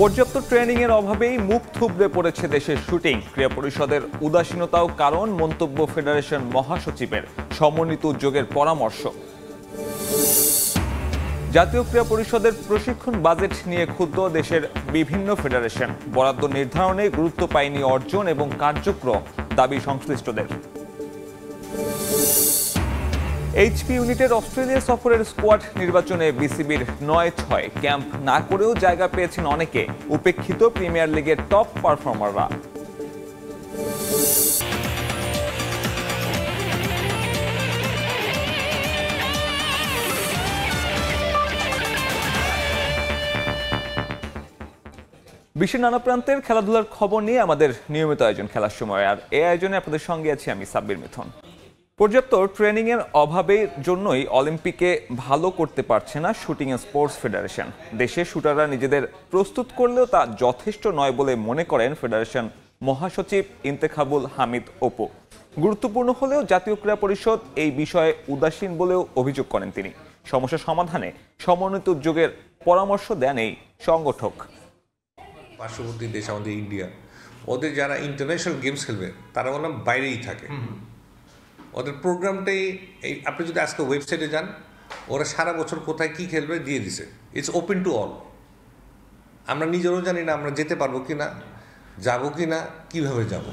পর্যাপ্ত ট্রেনিংয়ের অভাবেই মুখ থুবড়ে পড়েছে দেশের শুটিং ক্রীড়া পরিষদের উদাসীনতাও কারণ মন্তব্য ফেডারেশন মহাসচিবের সমন্বিত উদ্যোগের পরামর্শ জাতীয় ক্রীড়া পরিষদের প্রশিক্ষণ বাজেট নিয়ে ক্ষুদ্র দেশের বিভিন্ন ফেডারেশন বরাদ্দ নির্ধারণে গুরুত্ব পায়নি অর্জন এবং কার্যক্রম দাবি সংশ্লিষ্টদের এইচপি ইউনিটের অস্ট্রেলিয়া সফরের স্কোয়াড নির্বাচনে বিসিবির নয় ছয় ক্যাম্প না করেও জায়গা পেয়েছেন অনেকে উপেক্ষিত প্রিমিয়ার লিগের টপ পারফর্মাররা বিশ্বের নানা প্রান্তের খেলাধুলার খবর নিয়ে আমাদের নিয়মিত আয়োজন খেলার সময় আর এই আয়োজনে আপনাদের সঙ্গে আছি আমি সাব্বির মিথন পর্যাপ্ত ট্রেনিংয়ের অভাবের জন্যই অলিম্পিকে ভালো করতে পারছে না শুটিং স্পোর্টস ফেডারেশন দেশে শুটাররা নিজেদের প্রস্তুত করলেও তা যথেষ্ট নয় বলে মনে করেন ফেডারেশন মহাসচিব ইন্তেখাবুল হামিদ ওপো গুরুত্বপূর্ণ হলেও জাতীয় ক্রীড়া পরিষদ এই বিষয়ে উদাসীন বলেও অভিযোগ করেন তিনি সমস্যা সমাধানে সমন্বিত উদ্যোগের পরামর্শ দেন এই সংগঠক পার্শ্ববর্তী দেশ আমাদের ইন্ডিয়া ওদের যারা ইন্টারন্যাশনাল গেমস খেলবে তারা বললাম বাইরেই থাকে ওদের প্রোগ্রামটাই এই আপনি যদি আজকে ওয়েবসাইটে যান ওরা সারা বছর কোথায় কি খেলবে দিয়ে দিছে ইটস ওপেন টু অল আমরা নিজেরও জানি না আমরা যেতে পারবো কি না যাবো কি না কীভাবে যাব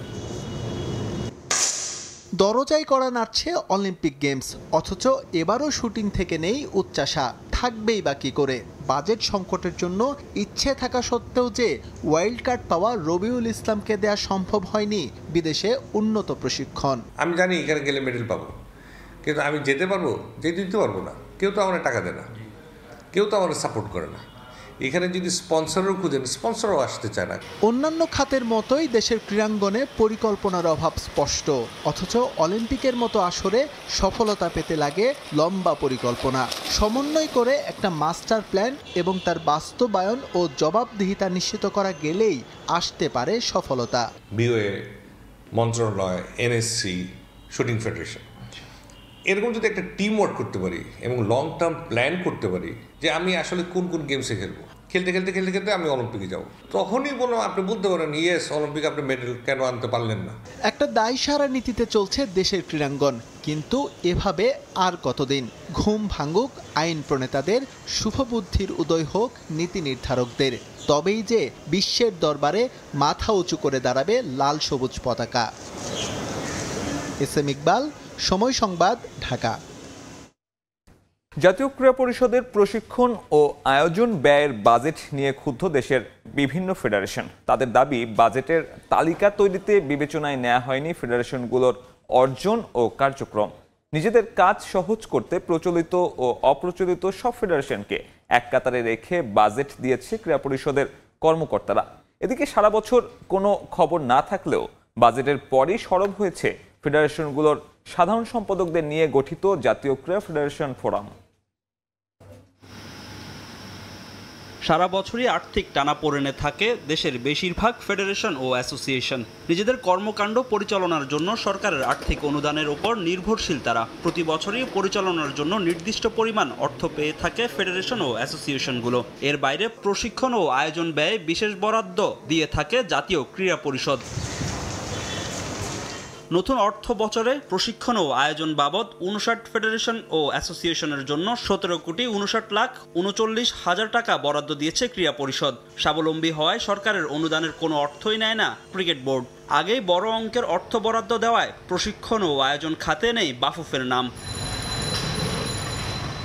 দরজাই করা নাচছে অলিম্পিক গেমস অথচ এবারও শুটিং থেকে নেই উচ্চাসা থাকবেই বা কী করে বাজেট সংকটের জন্য ইচ্ছে থাকা সত্ত্বেও যে ওয়াইল্ড কার্ড পাওয়া রবিউল ইসলামকে দেয়া সম্ভব হয়নি বিদেশে উন্নত প্রশিক্ষণ আমি জানি এখানে গেলে মেডেল পাবো কিন্তু আমি যেতে পারবো যেতে দিতে পারবো না কেউ তো আমার টাকা দেয় না কেউ তো আমার সাপোর্ট করে না এখানে যদি স্পন্সরও খুঁজেন স্পন্সরও আসতে চায় না অন্যান্য খাতের মতোই দেশের ক্রীড়াঙ্গনে পরিকল্পনার অভাব স্পষ্ট অথচ অলিম্পিকের মতো আসরে সফলতা পেতে লাগে লম্বা পরিকল্পনা সমন্বয় করে একটা মাস্টার প্ল্যান এবং তার বাস্তবায়ন ও জবাবদিহিতা নিশ্চিত করা গেলেই আসতে পারে সফলতা বিওএ মন্ত্রণালয় এনএসসি শুটিং ফেডারেশন এরকম যদি একটা টিম ওয়ার্ক করতে পারি এবং লং টার্ম প্ল্যান করতে পারি যে আমি আসলে কোন কোন গেমসে খেলবো খেলতে খেলতে খেলতে খেলতে আমি অলিম্পিকে যাব তখনই বললাম আপনি বলতে পারেন ইয়েস অলিম্পিক আপনি মেডেল কেন আনতে পারলেন না একটা দায় সারা নীতিতে চলছে দেশের ক্রীড়াঙ্গন কিন্তু এভাবে আর কতদিন ঘুম ভাঙুক আইন প্রণেতাদের শুভবুদ্ধির উদয় হোক নীতি নির্ধারকদের তবেই যে বিশ্বের দরবারে মাথা উঁচু করে দাঁড়াবে লাল সবুজ পতাকা এস এম ইকবাল সময় সংবাদ ঢাকা জাতীয় ক্রীড়া পরিষদের প্রশিক্ষণ ও আয়োজন ব্যয়ের বাজেট নিয়ে ক্ষুব্ধ দেশের বিভিন্ন ফেডারেশন তাদের দাবি বাজেটের তালিকা তৈরিতে বিবেচনায় নেওয়া হয়নি ফেডারেশনগুলোর অর্জন ও কার্যক্রম নিজেদের কাজ সহজ করতে প্রচলিত ও অপ্রচলিত সব ফেডারেশনকে এক কাতারে রেখে বাজেট দিয়েছে ক্রীড়া পরিষদের কর্মকর্তারা এদিকে সারা বছর কোনো খবর না থাকলেও বাজেটের পরই সরব হয়েছে ফেডারেশনগুলোর সাধারণ সম্পাদকদের নিয়ে গঠিত জাতীয় ক্রীড়া ফেডারেশন ফোরাম সারা বছরই আর্থিক টানাপোড়েনে থাকে দেশের বেশিরভাগ ফেডারেশন ও অ্যাসোসিয়েশন নিজেদের কর্মকাণ্ড পরিচালনার জন্য সরকারের আর্থিক অনুদানের ওপর নির্ভরশীল তারা প্রতি বছরই পরিচালনার জন্য নির্দিষ্ট পরিমাণ অর্থ পেয়ে থাকে ফেডারেশন ও অ্যাসোসিয়েশনগুলো এর বাইরে প্রশিক্ষণ ও আয়োজন ব্যয় বিশেষ বরাদ্দ দিয়ে থাকে জাতীয় ক্রীড়া পরিষদ নতুন অর্থ বছরে প্রশিক্ষণ ও আয়োজন বাবদ উনষাট ফেডারেশন ও অ্যাসোসিয়েশনের জন্য সতেরো কোটি উনষাট লাখ উনচল্লিশ হাজার টাকা বরাদ্দ দিয়েছে ক্রীড়া পরিষদ স্বাবলম্বী হওয়ায় সরকারের অনুদানের কোনো অর্থই নেয় না ক্রিকেট বোর্ড আগেই বড় অঙ্কের অর্থ বরাদ্দ দেওয়ায় প্রশিক্ষণ ও আয়োজন খাতে নেই বাফুফের নাম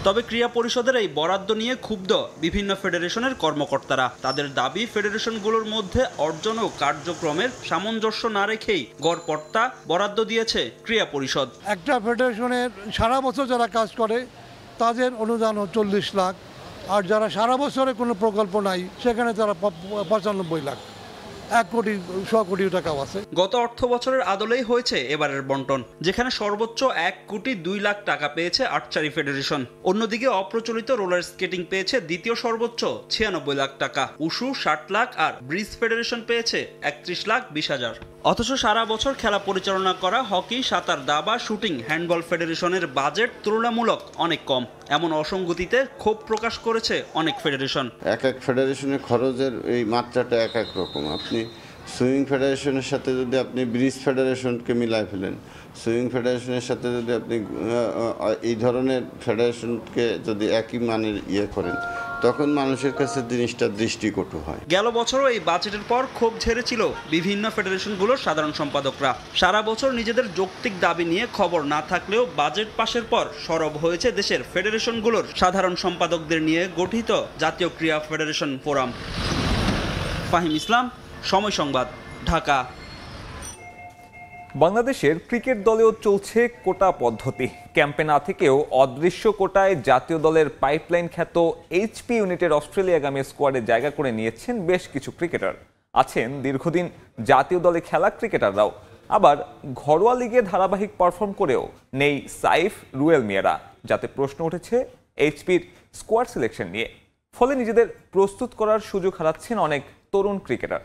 তবে ক্রিয়া পরিষদের এই বরাদ্দ নিয়ে ক্ষুব্ধ বিভিন্ন ফেডারেশনের কর্মকর্তারা তাদের দাবি ফেডারেশনগুলোর মধ্যে অর্জন ও কার্যক্রমের সামঞ্জস্য না রেখেই গড়পর্তা বরাদ্দ দিয়েছে ক্রিয়া পরিষদ একটা ফেডারেশনের সারা বছর যারা কাজ করে তাদের অনুদান চল্লিশ লাখ আর যারা সারা বছরে কোনো প্রকল্প নাই সেখানে তারা পঁচানব্বই লাখ গত অর্থ বছরের আদলেই হয়েছে এবারের বন্টন যেখানে সর্বোচ্চ এক কোটি দুই লাখ টাকা পেয়েছে আর্চারি ফেডারেশন অন্যদিকে অপ্রচলিত রোলার স্কেটিং পেয়েছে দ্বিতীয় সর্বোচ্চ ছিয়ানব্বই লাখ টাকা উশু ষাট লাখ আর ব্রিজ ফেডারেশন পেয়েছে একত্রিশ লাখ বিশ হাজার অথচ সারা বছর খেলা পরিচালনা করা হকি সাঁতার দাবা শুটিং হ্যান্ডবল ফেডারেশনের বাজেট তুলনামূলক অনেক কম এমন অসঙ্গতিতে ক্ষোভ প্রকাশ করেছে অনেক ফেডারেশন এক এক ফেডারেশনের খরচের এই মাত্রাটা এক এক রকম আপনি দিচ্ছি সুইমিং ফেডারেশনের সাথে যদি আপনি ব্রিজ ফেডারেশনকে মিলায় ফেলেন সুইমিং ফেডারেশনের সাথে যদি আপনি এই ধরনের ফেডারেশনকে যদি একই মানের ইয়ে করেন তখন মানুষের কাছে জিনিসটা দৃষ্টিকটু হয় গেল বছরও এই বাজেটের পর ক্ষোভ ঝেড়েছিল বিভিন্ন ফেডারেশনগুলোর সাধারণ সম্পাদকরা সারা বছর নিজেদের যৌক্তিক দাবি নিয়ে খবর না থাকলেও বাজেট পাশের পর সরব হয়েছে দেশের ফেডারেশনগুলোর সাধারণ সম্পাদকদের নিয়ে গঠিত জাতীয় ক্রীড়া ফেডারেশন ফোরাম ফাহিম ইসলাম সময় সংবাদ ঢাকা বাংলাদেশের ক্রিকেট দলেও চলছে কোটা পদ্ধতি ক্যাম্পে না থেকেও অদৃশ্য কোটায় জাতীয় দলের পাইপলাইন খ্যাত এইচপি ইউনিটের অস্ট্রেলিয়াগামী স্কোয়াডে জায়গা করে নিয়েছেন বেশ কিছু ক্রিকেটার আছেন দীর্ঘদিন জাতীয় দলে খেলা ক্রিকেটাররাও আবার ঘরোয়া লিগে ধারাবাহিক পারফর্ম করেও নেই সাইফ রুয়েল মিয়ারা যাতে প্রশ্ন উঠেছে এইচপির স্কোয়াড সিলেকশন নিয়ে ফলে নিজেদের প্রস্তুত করার সুযোগ হারাচ্ছেন অনেক তরুণ ক্রিকেটার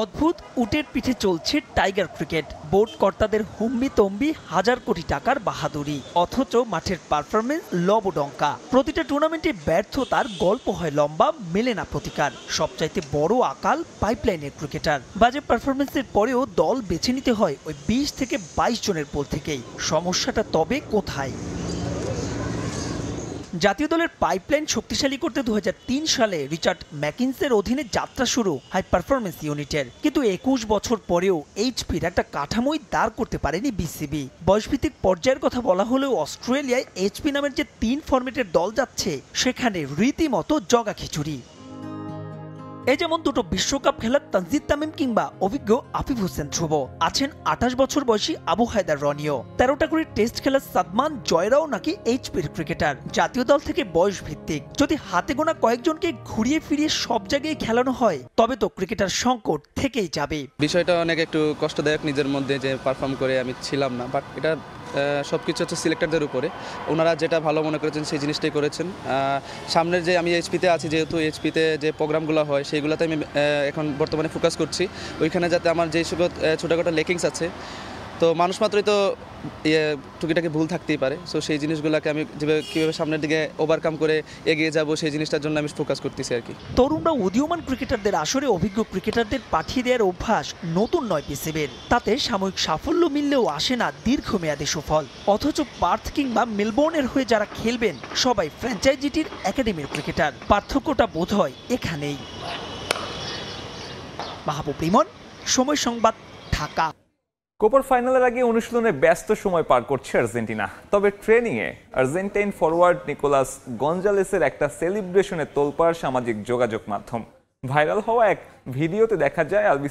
অদ্ভুত উটের পিঠে চলছে টাইগার ক্রিকেট বোর্ড কর্তাদের হুম্বি তম্বি হাজার কোটি টাকার বাহাদুরি অথচ মাঠের পারফরমেন্স লবডঙ্কা প্রতিটা টুর্নামেন্টে ব্যর্থতার গল্প হয় লম্বা মেলে না প্রতিকার সবচাইতে বড় আকাল পাইপলাইনের ক্রিকেটার বাজে পারফরমেন্সের পরেও দল বেছে নিতে হয় ওই বিশ থেকে বাইশ জনের পোল থেকেই সমস্যাটা তবে কোথায় জাতীয় দলের পাইপলাইন শক্তিশালী করতে দু সালে রিচার্ড ম্যাকিন্সের অধীনে যাত্রা শুরু হাই পারফরমেন্স ইউনিটের কিন্তু একুশ বছর পরেও এইচপির একটা কাঠামোই দাঁড় করতে পারেনি বিসিবি বয়সভিত্তিক পর্যায়ের কথা বলা হলেও অস্ট্রেলিয়ায় এইচপি নামের যে তিন ফর্মেটের দল যাচ্ছে সেখানে রীতিমতো জগা খিচুড়ি এ যেমন দুটো বিশ্বকাপ খেলার তানজিদ তামিম কিংবা অভিজ্ঞ আফিফ হোসেন ধ্রুব আছেন আঠাশ বছর বয়সী আবু হায়দার রনিও তেরোটা করে টেস্ট খেলার সাদমান জয়রাও নাকি এইচপির ক্রিকেটার জাতীয় দল থেকে বয়স ভিত্তিক যদি হাতে গোনা কয়েকজনকে ঘুরিয়ে ফিরিয়ে সব জায়গায় খেলানো হয় তবে তো ক্রিকেটার সংকট থেকেই যাবে বিষয়টা অনেক একটু কষ্টদায়ক নিজের মধ্যে যে পারফর্ম করে আমি ছিলাম না বাট এটা সব কিছু হচ্ছে সিলেক্টারদের উপরে ওনারা যেটা ভালো মনে করেছেন সেই জিনিসটাই করেছেন সামনের যে আমি এইচপিতে আছি যেহেতু এইচপিতে যে প্রোগ্রামগুলো হয় সেইগুলোতে আমি এখন বর্তমানে ফোকাস করছি ওইখানে যাতে আমার যেই সব ছোটোখাটো লেকিংস আছে তো মানুষ মাত্রই তো ইয়ে টুকিটাকি ভুল থাকতেই পারে সো সেই জিনিসগুলোকে আমি যেভাবে কীভাবে সামনের দিকে ওভারকাম করে এগিয়ে যাব সেই জিনিসটার জন্য আমি ফোকাস করতেছি আর কি তরুণরা উদীয়মান ক্রিকেটারদের আসরে অভিজ্ঞ ক্রিকেটারদের পাঠিয়ে দেওয়ার অভ্যাস নতুন নয় পিসিবির তাতে সাময়িক সাফল্য মিললেও আসে না দীর্ঘমেয়াদী সুফল অথচ পার্থ কিংবা মেলবোর্নের হয়ে যারা খেলবেন সবাই ফ্র্যাঞ্চাইজিটির একাডেমির ক্রিকেটার পার্থক্যটা বোধ হয় এখানেই মাহবুব রিমন সময় সংবাদ ঢাকা কোপার ফাইনালের আগে অনুশীলনে ব্যস্ত সময় পার করছে আর্জেন্টিনা তবে ট্রেনিংয়ে আর্জেন্টাইন ফরওয়ার্ড নিকোলাস গঞ্জালেসের একটা সেলিব্রেশনে তোলপাড় সামাজিক যোগাযোগ মাধ্যম ভাইরাল হওয়া এক ভিডিওতে দেখা যায় আলবি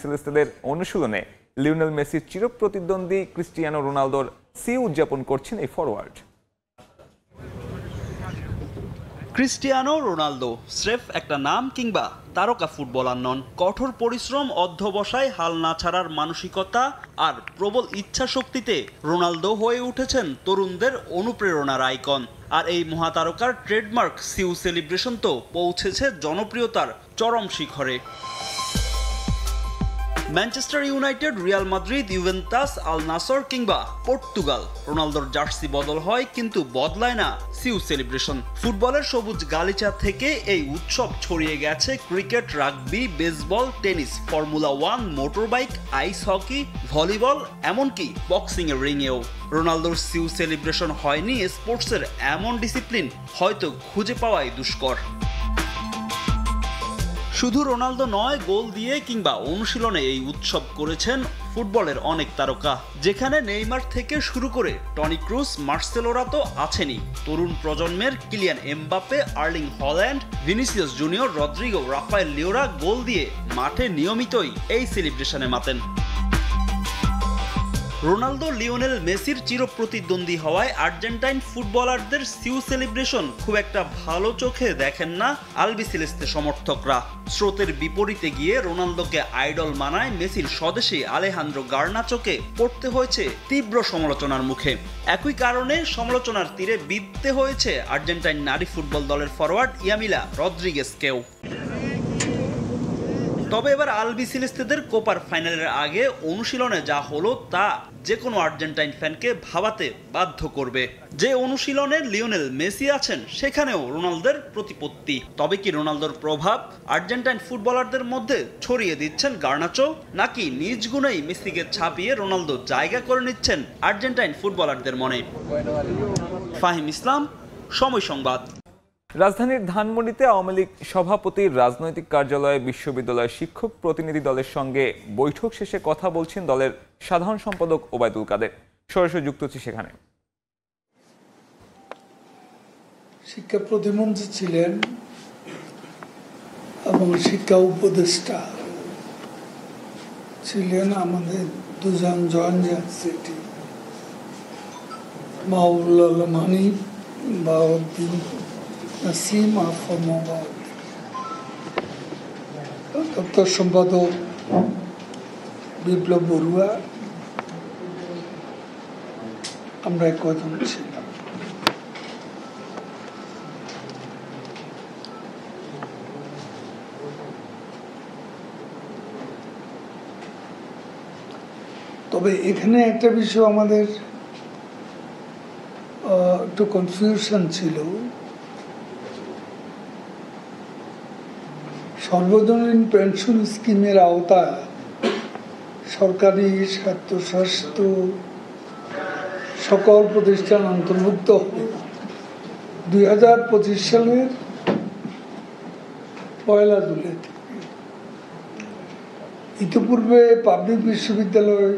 অনুশীলনে লিওনেল মেসির চিরপ্রতিদ্বন্দ্বী ক্রিস্টিয়ানো রোনালদোর সি উদযাপন করছেন এই ফরওয়ার্ড ক্রিস্টিয়ানো রোনালদো স্রেফ একটা নাম কিংবা তারকা ফুটবলার নন কঠোর পরিশ্রম অধ্যবসায় হাল না ছাড়ার মানসিকতা আর প্রবল ইচ্ছা শক্তিতে রোনালদো হয়ে উঠেছেন তরুণদের অনুপ্রেরণার আইকন আর এই মহাতারকার ট্রেডমার্ক সিউ সেলিব্রেশন তো পৌঁছেছে জনপ্রিয়তার চরম শিখরে Manchester United Real Madrid Juventus Al Nassr কিংবা পর্তুগাল রোনালদোর জার্সি বদল হয় কিন্তু বদলায় না সিউ সেলিব্রেশন ফুটবলের সবুজ গালিচা থেকে এই উৎসব ছড়িয়ে গেছে cricket rugby baseball tennis formula one motorbike ice hockey volleyball এমনকি এর রিংয়েও রোনালদোর সিউ সেলিব্রেশন হয়নি স্পোর্টসের এমন ডিসিপ্লিন হয়তো খুঁজে পাওয়াই দুষ্কর শুধু রোনালদো নয় গোল দিয়ে কিংবা অনুশীলনে এই উৎসব করেছেন ফুটবলের অনেক তারকা যেখানে নেইমার থেকে শুরু করে টনি ক্রুস মার্সেলোরা তো আছেনই তরুণ প্রজন্মের Kylian Mbappe Erling Haaland Vinicius Junior Rodrygo Raphael লিওরা গোল দিয়ে মাঠে নিয়মিতই এই সেলিব্রেশনে মাতেন রোনালদো লিওনেল মেসির চিরপ্রতিদ্বন্দ্বী হওয়ায় আর্জেন্টাইন ফুটবলারদের সিউ সেলিব্রেশন খুব একটা ভালো চোখে দেখেন না আলবিসিলেস্তে সমর্থকরা স্রোতের বিপরীতে গিয়ে রোনালদোকে আইডল মানায় মেসির স্বদেশী আলেহান্দ্রো গার্নাচোকে পড়তে হয়েছে তীব্র সমালোচনার মুখে একই কারণে সমালোচনার তীরে বিধতে হয়েছে আর্জেন্টাইন নারী ফুটবল দলের ফরওয়ার্ড ইয়ামিলা রদ্রিগেসকেও তবে এবার আলবি সিলিস্তেদের কোপার ফাইনালের আগে অনুশীলনে যা হলো তা যে কোনো আর্জেন্টাইন ফ্যানকে ভাবাতে বাধ্য করবে যে অনুশীলনে লিওনেল মেসি আছেন সেখানেও রোনালদোর প্রতিপত্তি তবে কি রোনালদোর প্রভাব আর্জেন্টাইন ফুটবলারদের মধ্যে ছড়িয়ে দিচ্ছেন গার্নাচো নাকি নিজ গুণেই মেসিকে ছাপিয়ে রোনালদো জায়গা করে নিচ্ছেন আর্জেন্টাইন ফুটবলারদের মনে ফাহিম ইসলাম সময় সংবাদ রাজধানীর ধানমন্ডিতে আওয়ামী লীগ সভাপতির রাজনৈতিক কার্যালয়ে বিশ্ববিদ্যালয় শিক্ষক প্রতিনিধি দলের সঙ্গে বৈঠক শেষে কথা বলছেন দলের সাধারণ সম্পাদক ওবায়দুল কাদের সরাসরি যুক্ত হচ্ছে সেখানে শিক্ষা প্রতিমন্ত্রী ছিলেন এবং শিক্ষা উপদেষ্টা ছিলেন আমাদের দুজন জয়েন্ট সিটি মাউল মানি বাউদ্দিন নাসিম আফর মোহাম্মদ দপ্তর সম্পাদক বিপ্লব বড়ুয়া আমরা কজন ছিলাম তবে এখানে একটা বিষয় আমাদের একটু কনফিউশন ছিল সর্বজনীন পেনশন স্কিমের আওতায় সরকারি স্বাস্থ্য সকল প্রতিষ্ঠান অন্তর্ভুক্ত হবে দুই হাজার পঁচিশ সালের পয়লা জুলাই থেকে ইতিপূর্বে পাবলিক বিশ্ববিদ্যালয়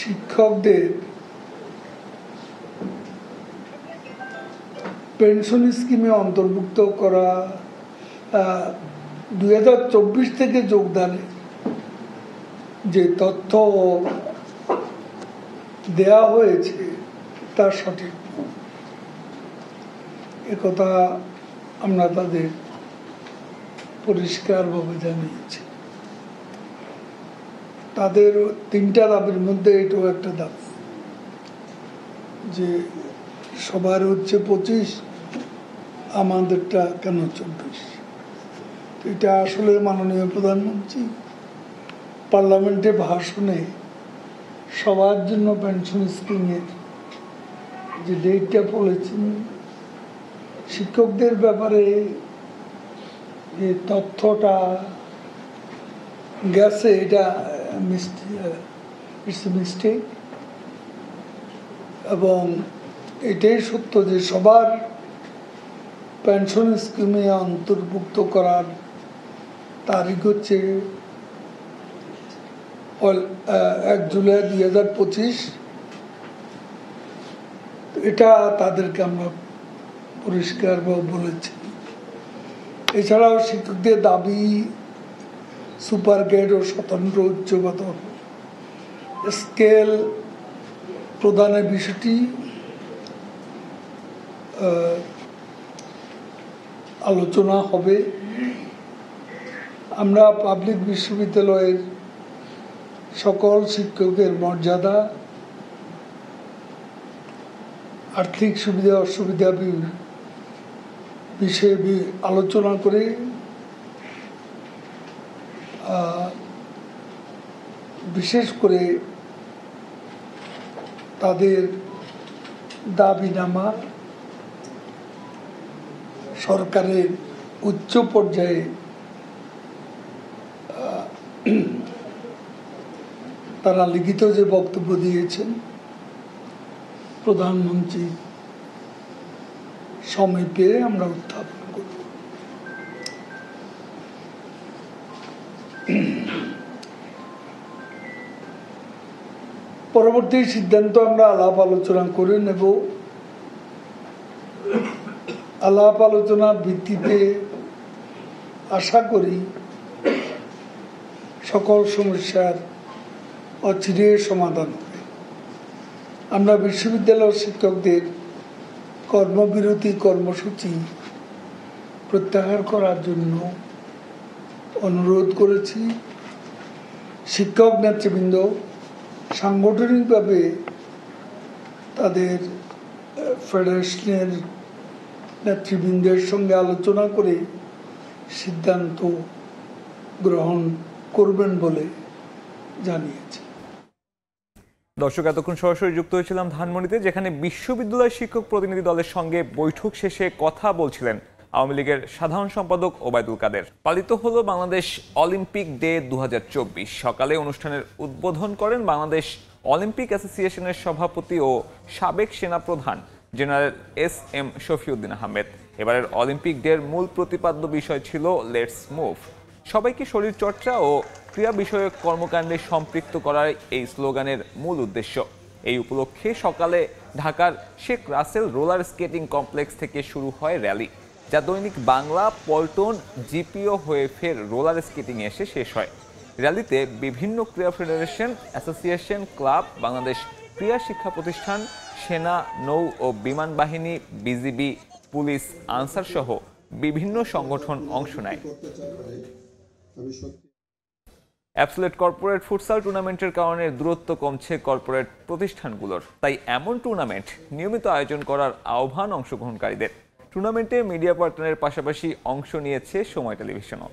শিক্ষকদের পেনশন স্কিমে অন্তর্ভুক্ত করা দুই থেকে যোগদানে যে তথ্য দেয়া হয়েছে তা সঠিক একথা আমরা তাদের পরিষ্কারভাবে জানিয়েছি তাদের তিনটা দাবির মধ্যে এটাও একটা দাবি যে সবার হচ্ছে পঁচিশ আমাদেরটা কেন চব্বিশ এটা আসলে মাননীয় প্রধানমন্ত্রী পার্লামেন্টে ভাষণে সবার জন্য পেনশন স্কিমের যে ডেটটা বলেছেন শিক্ষকদের ব্যাপারে যে তথ্যটা গেছে এটা ইটস মিস্টেক এবং এটাই সত্য যে সবার পেনশন স্কিমে অন্তর্ভুক্ত করার তারিখ হচ্ছে এক জুলাই দুই হাজার পঁচিশ এটা তাদেরকে আমরা পরিষ্কার বলেছি এছাড়াও শিক্ষকদের দাবি সুপার গ্রেড ও স্বতন্ত্র উচ্চগত স্কেল প্রদানের বিষয়টি আলোচনা হবে আমরা পাবলিক বিশ্ববিদ্যালয়ের সকল শিক্ষকের মর্যাদা আর্থিক সুবিধা অসুবিধা বিষয়ে আলোচনা করে বিশেষ করে তাদের দাবিনামা সরকারের উচ্চ পর্যায়ে তারা লিখিত যে বক্তব্য দিয়েছেন প্রধানমন্ত্রী সময় পেয়ে আমরা উত্থাপন করব পরবর্তী সিদ্ধান্ত আমরা আলাপ আলোচনা করে নেব আলাপ আলোচনার ভিত্তিতে আশা করি সকল সমস্যার অচিরের সমাধান হবে আমরা বিশ্ববিদ্যালয় শিক্ষকদের কর্মবিরতি কর্মসূচি প্রত্যাহার করার জন্য অনুরোধ করেছি শিক্ষক নেতৃবৃন্দ সাংগঠনিকভাবে তাদের ফেডারেশনের নেতৃবৃন্দের সঙ্গে আলোচনা করে সিদ্ধান্ত গ্রহণ করবেন বলে জানিয়েছে দর্শক এতক্ষণ সরাসরি যুক্ত হয়েছিলাম ধানমন্ডিতে যেখানে বিশ্ববিদ্যালয় শিক্ষক প্রতিনিধি দলের সঙ্গে বৈঠক শেষে কথা বলছিলেন আওয়ামী লীগের সাধারণ সম্পাদক ওবায়দুল কাদের পালিত হলো বাংলাদেশ অলিম্পিক ডে দু সকালে অনুষ্ঠানের উদ্বোধন করেন বাংলাদেশ অলিম্পিক অ্যাসোসিয়েশনের সভাপতি ও সাবেক সেনাপ্রধান general S M Shafiuddin Ahmed এবারের অলিম্পিক ডের মূল প্রতিপাদ্য বিষয় ছিল লেটস মুভ সবাইকে শরীরচর্চা ও ক্রীড়া বিষয়ক কর্মকাণ্ডে সম্পৃক্ত করার এই স্লোগানের মূল উদ্দেশ্য এই উপলক্ষে সকালে ঢাকার Sheikh Russel roller skating complex থেকে শুরু হয় র্যালি যা দৈনিক বাংলা পল্টন জিপিও হয়ে ফের রোলার স্কেটিং এসে শেষ হয় র্যালিতে বিভিন্ন ক্রীড়া ফেডারেশন অ্যাসোসিয়েশন ক্লাব বাংলাদেশ ক্রীড়া শিক্ষা প্রতিষ্ঠান সেনা নৌ ও বিমান বাহিনী বিজিবি পুলিশ আনসার সহ বিভিন্ন সংগঠন অংশ নেয় অ্যাপসলেট কর্পোরেট ফুটসাল টুর্নামেন্টের কারণে দূরত্ব কমছে কর্পোরেট প্রতিষ্ঠানগুলোর তাই এমন টুর্নামেন্ট নিয়মিত আয়োজন করার আহ্বান অংশগ্রহণকারীদের টুর্নামেন্টে মিডিয়া পার্টনারের পাশাপাশি অংশ নিয়েছে সময় টেলিভিশনও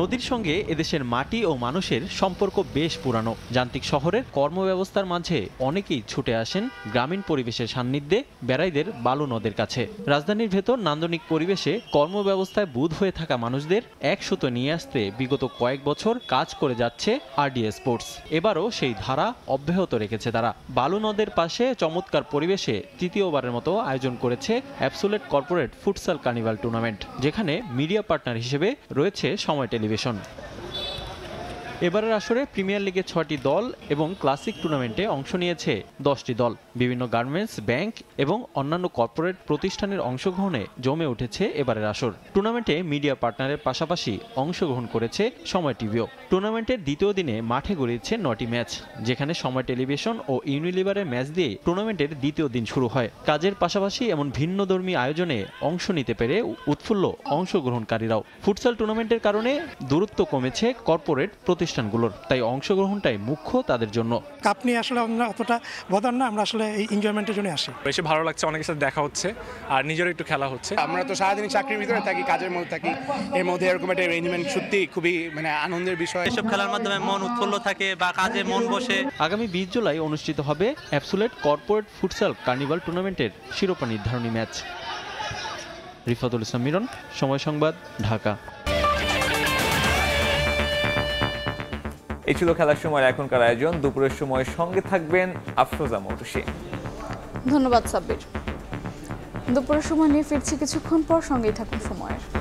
নদীর সঙ্গে এদেশের মাটি ও মানুষের সম্পর্ক বেশ পুরানো যান্ত্রিক শহরের কর্মব্যবস্থার মাঝে অনেকেই ছুটে আসেন গ্রামীণ পরিবেশের সান্নিধ্যে বেড়াইদের বালু নদের কাছে রাজধানীর ভেতর নান্দনিক পরিবেশে কর্মব্যবস্থায় বুধ হয়ে থাকা মানুষদের এক সুতো নিয়ে আসতে বিগত কয়েক বছর কাজ করে যাচ্ছে আরডিএ স্পোর্টস এবারও সেই ধারা অব্যাহত রেখেছে তারা বালু নদের পাশে চমৎকার পরিবেশে তৃতীয়বারের মতো আয়োজন করেছে অ্যাপসুলেট কর্পোরেট ফুটসাল কার্নিভাল টুর্নামেন্ট যেখানে মিডিয়া পার্টনার হিসেবে রয়েছে সময় Livison. এবারের আসরে প্রিমিয়ার লিগে ছটি দল এবং ক্লাসিক টুর্নামেন্টে অংশ নিয়েছে দশটি দল বিভিন্ন গার্মেন্টস ব্যাংক এবং অন্যান্য কর্পোরেট প্রতিষ্ঠানের অংশগ্রহণে জমে উঠেছে এবারের আসর টুর্নামেন্টে মিডিয়া পার্টনারের পাশাপাশি অংশগ্রহণ করেছে সময় টিভিও টুর্নামেন্টের দ্বিতীয় দিনে মাঠে গড়িয়েছে নটি ম্যাচ যেখানে সময় টেলিভিশন ও ইউনিলিভারের ম্যাচ দিয়ে টুর্নামেন্টের দ্বিতীয় দিন শুরু হয় কাজের পাশাপাশি এমন ভিন্নধর্মী আয়োজনে অংশ নিতে পেরে উৎফুল্ল অংশগ্রহণকারীরাও ফুটসল টুর্নামেন্টের কারণে দূরত্ব কমেছে কর্পোরেট প্রতিষ্ঠান অনুষ্ঠানগুলোর তাই অংশগ্রহণটাই মুখ্য তাদের জন্য আপনি আসলে আমরা অতটা বদান না আমরা আসলে এই এনজয়মেন্টের জন্য আসি বেশি ভালো লাগছে অনেকের সাথে দেখা হচ্ছে আর নিজেরও একটু খেলা হচ্ছে আমরা তো সারাদিন চাকরির ভিতরে থাকি কাজের মধ্যে থাকি এর মধ্যে এরকম একটা অ্যারেঞ্জমেন্ট সত্যি খুবই মানে আনন্দের বিষয় এসব খেলার মাধ্যমে মন উৎফুল্ল থাকে বা কাজে মন বসে আগামী বিশ জুলাই অনুষ্ঠিত হবে অ্যাপসুলেট কর্পোরেট ফুটসাল কার্নিভাল টুর্নামেন্টের শিরোপা নির্ধারণী ম্যাচ রিফাতুল ইসলাম মিরন সময় সংবাদ ঢাকা এই ছিল খেলার সময় এখনকার আয়োজন দুপুরের সময় সঙ্গে থাকবেন আফরোজা মৌটুসি ধন্যবাদ সাব্বির দুপুরের সময় নিয়ে ফিরছি কিছুক্ষণ পর সঙ্গেই থাকুন সময়ের